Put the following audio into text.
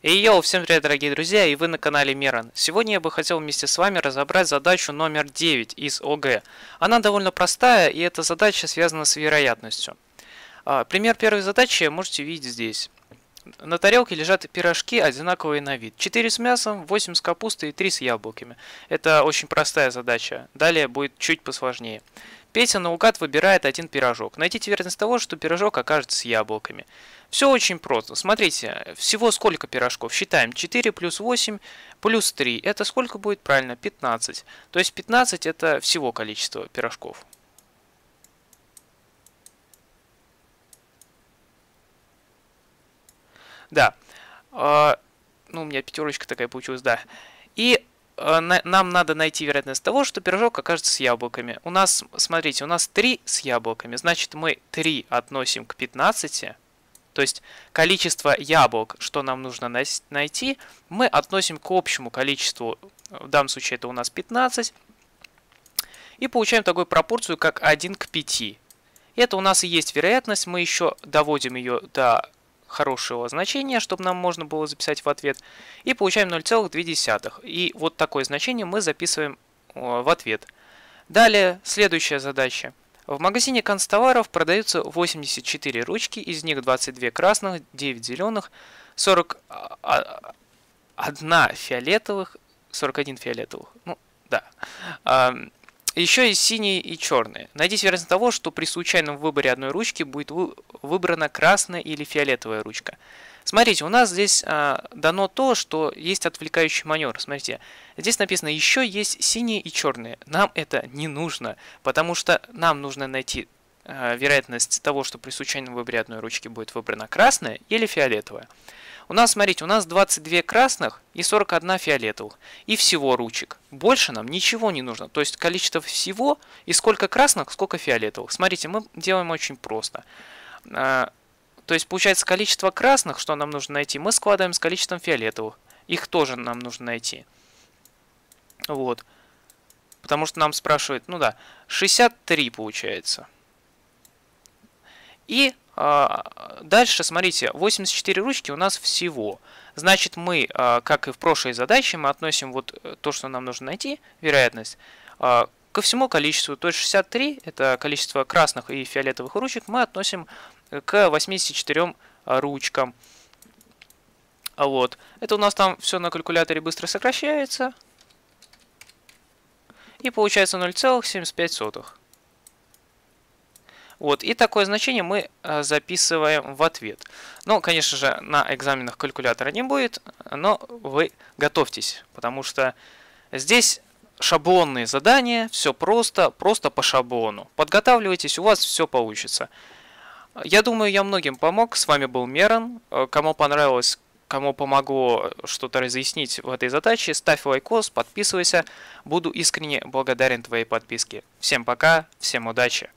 И йоу, всем привет, дорогие друзья, и вы на канале Мерон. Сегодня я бы хотел вместе с вами разобрать задачу номер 9 из ОГЭ. Она довольно простая, и эта задача связана с вероятностью. А, пример первой задачи можете видеть здесь. На тарелке лежат пирожки, одинаковые на вид. 4 с мясом, 8 с капустой и 3 с яблоками. Это очень простая задача. Далее будет чуть посложнее. Петя наугад выбирает один пирожок. Найдите вероятность того, что пирожок окажется с яблоками. Все очень просто. Смотрите, всего сколько пирожков? Считаем 4 плюс 8 плюс 3. Это сколько будет? Правильно, 15. То есть 15 это всего количество пирожков. Да. А, ну, у меня пятерочка такая получилась, да. И Э, нам надо найти вероятность того, что пирожок окажется с яблоками. У нас, смотрите, у нас 3 с яблоками, значит мы 3 относим к 15, то есть количество яблок, что нам нужно найти, мы относим к общему количеству, э, в данном случае это у нас 15, и получаем такую пропорцию, как 1 к 5. Это у нас и есть вероятность, мы еще доводим ее до хорошего значения, чтобы нам можно было записать в ответ, и получаем 0,2. И вот такое значение мы записываем э, в ответ. Далее, следующая задача. В магазине констоваров продаются 84 ручки, из них 22 красных, 9 зеленых, 41 фиолетовых, 41 фиолетовых, ну да, еще есть синие и черные. Найдите вероятность того, что при случайном выборе одной ручки будет выбрана красная или фиолетовая ручка. Смотрите, у нас здесь а, дано то, что есть отвлекающий маневр. Смотрите, здесь написано еще есть синие и черные. Нам это не нужно, потому что нам нужно найти а, вероятность того, что при случайном выборе одной ручки будет выбрана красная или фиолетовая. У нас, смотрите, у нас 22 красных и 41 фиолетовых. И всего ручек. Больше нам ничего не нужно. То есть количество всего и сколько красных, сколько фиолетовых. Смотрите, мы делаем очень просто. А, то есть получается количество красных, что нам нужно найти, мы складываем с количеством фиолетовых. Их тоже нам нужно найти. Вот. Потому что нам спрашивают, ну да, 63 получается. И а, дальше, смотрите, 84 ручки у нас всего. Значит, мы, а, как и в прошлой задаче, мы относим вот э, то, что нам нужно найти, вероятность, а, ко всему количеству. То есть 63, это количество красных и фиолетовых ручек, мы относим э, к 84 ручкам. Вот. Это у нас там все на калькуляторе быстро сокращается. И получается 0,75. Вот, и такое значение мы э, записываем в ответ. Ну, конечно же, на экзаменах калькулятора не будет, но вы готовьтесь, потому что здесь шаблонные задания, все просто, просто по шаблону. Подготавливайтесь, у вас все получится. Я думаю, я многим помог. С вами был Мерон. Э, кому понравилось, кому помогло что-то разъяснить в этой задаче, ставь лайкос, подписывайся. Буду искренне благодарен твоей подписке. Всем пока, всем удачи!